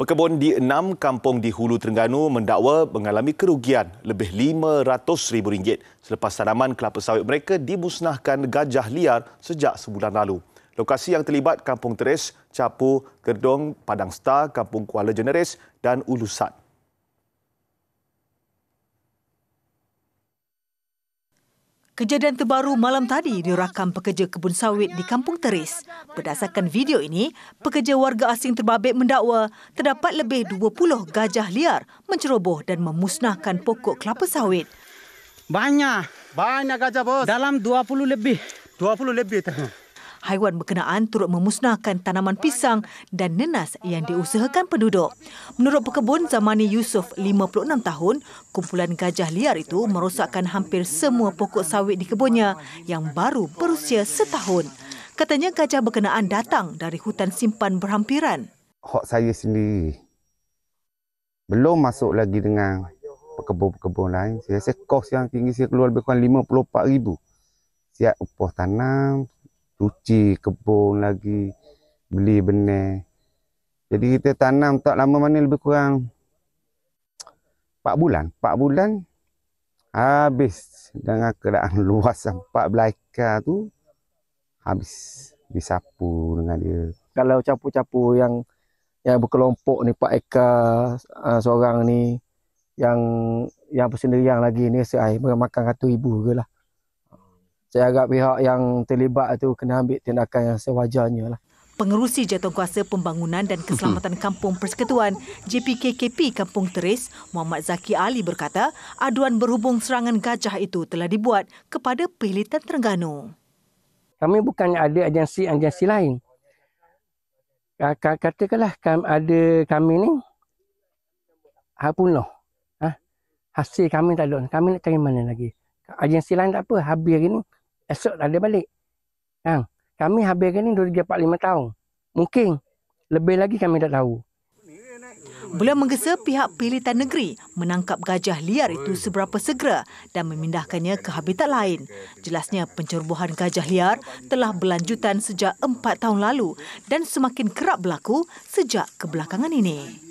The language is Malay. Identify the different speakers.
Speaker 1: Pekebun di enam kampung di Hulu Terengganu mendakwa mengalami kerugian lebih rm ringgit selepas tanaman kelapa sawit mereka dimusnahkan gajah liar sejak sebulan lalu. Lokasi yang terlibat Kampung Teres, Capu, Kerdong, Padang Star, Kampung Kuala Jeneres dan Ulusat.
Speaker 2: Kejadian terbaru malam tadi dirakam pekerja kebun sawit di Kampung Teris. Berdasarkan video ini, pekerja warga asing terbabit mendakwa terdapat lebih 20 gajah liar menceroboh dan memusnahkan pokok kelapa sawit. Banyak. Banyak gajah, bos. Dalam 20 lebih. 20 lebih haiwan berkenaan turut memusnahkan tanaman pisang dan nenas yang diusahakan penduduk. Menurut pekebun Zamani Yusuf, 56 tahun, kumpulan gajah liar itu merosakkan hampir semua pokok sawit di kebunnya yang baru berusia setahun. Katanya gajah berkenaan datang dari hutan simpan berhampiran.
Speaker 3: Hak saya sendiri belum masuk lagi dengan kebun-kebun lain. Saya rasa kos yang tinggi saya keluar lebih kurang RM54,000. Siap upah tanam, cuci kebun lagi, beli benih. Jadi kita tanam tak lama mana lebih kurang 4 bulan. 4 bulan habis dengan keadaan luas
Speaker 4: 4 belaika tu
Speaker 3: habis
Speaker 4: disapu dengan dia. Kalau capu-capu yang yang berkelompok ni Pak Eka uh, seorang ni yang yang persendirian lagi ni saya makan 100 ribu ke lah saya agak pihak yang terlibat itu kena ambil tindakan yang sewajarnya lah.
Speaker 2: Pengerusi Jatuh Pembangunan dan Keselamatan Kampung Persekutuan JPKKP Kampung Teris, Muhammad Zaki Ali berkata, aduan berhubung serangan gajah itu telah dibuat kepada Pilitan Terengganu.
Speaker 5: Kami bukan ada agensi-agensi lain. Katakanlah kami ada kami ni hapunoh. Ha? Hasil kami tak ada. Kami nak cari mana lagi? Agensi lain tak apa. Habis hari ni esok tak ada balik. Ha. Kami habiskan ni 2, 3, 4, 5 tahun. Mungkin lebih lagi kami tak tahu.
Speaker 2: Beliau menggesa pihak pilihan negeri menangkap gajah liar itu seberapa segera dan memindahkannya ke habitat lain. Jelasnya pencerobohan gajah liar telah berlanjutan sejak 4 tahun lalu dan semakin kerap berlaku sejak kebelakangan ini.